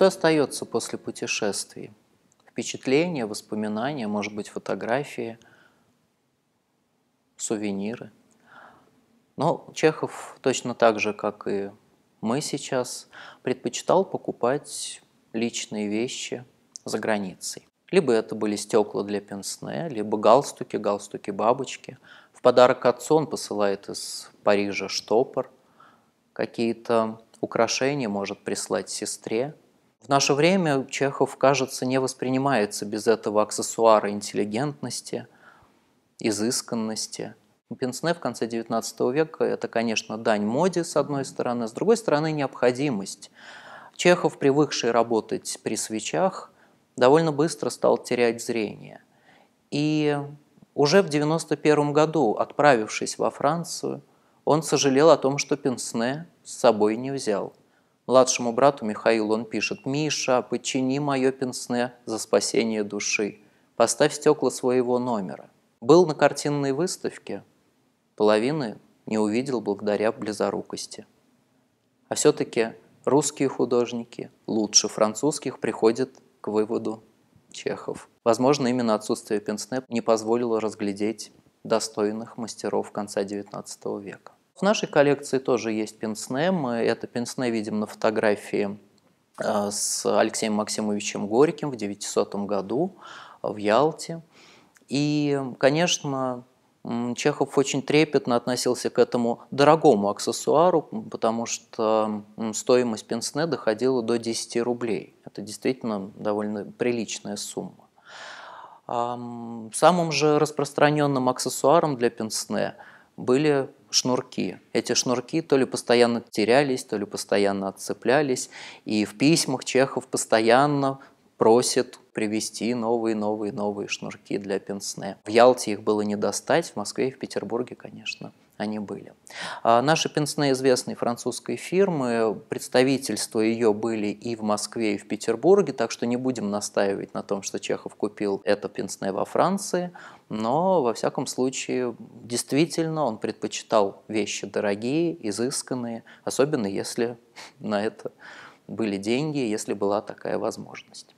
что остается после путешествий? Впечатления, воспоминания, может быть, фотографии, сувениры. Но ну, Чехов точно так же, как и мы сейчас, предпочитал покупать личные вещи за границей. Либо это были стекла для пенсне, либо галстуки, галстуки-бабочки. В подарок отцу он посылает из Парижа штопор, какие-то украшения может прислать сестре наше время Чехов, кажется, не воспринимается без этого аксессуара интеллигентности, изысканности. Пенсне в конце XIX века – это, конечно, дань моде, с одной стороны, с другой стороны – необходимость. Чехов, привыкший работать при свечах, довольно быстро стал терять зрение. И уже в 1991 году, отправившись во Францию, он сожалел о том, что пенсне с собой не взял – Младшему брату Михаилу он пишет «Миша, подчини мое пенсне за спасение души, поставь стекла своего номера». Был на картинной выставке, половины не увидел благодаря близорукости. А все-таки русские художники лучше французских приходят к выводу Чехов. Возможно, именно отсутствие пенсне не позволило разглядеть достойных мастеров конца XIX века. В нашей коллекции тоже есть пенсне. Мы это пенсне видим на фотографии э, с Алексеем Максимовичем Горьким в 900 году в Ялте. И, конечно, Чехов очень трепетно относился к этому дорогому аксессуару, потому что стоимость пенсне доходила до 10 рублей. Это действительно довольно приличная сумма. Самым же распространенным аксессуаром для пенсне были шнурки. Эти шнурки то ли постоянно терялись, то ли постоянно отцеплялись. И в письмах Чехов постоянно просит привезти новые-новые-новые шнурки для пенсне. В Ялте их было не достать, в Москве и в Петербурге, конечно, они были. А наши пенсне известной французской фирмы, представительства ее были и в Москве, и в Петербурге, так что не будем настаивать на том, что Чехов купил это пенсне во Франции, но, во всяком случае, действительно он предпочитал вещи дорогие, изысканные, особенно если на это были деньги, если была такая возможность.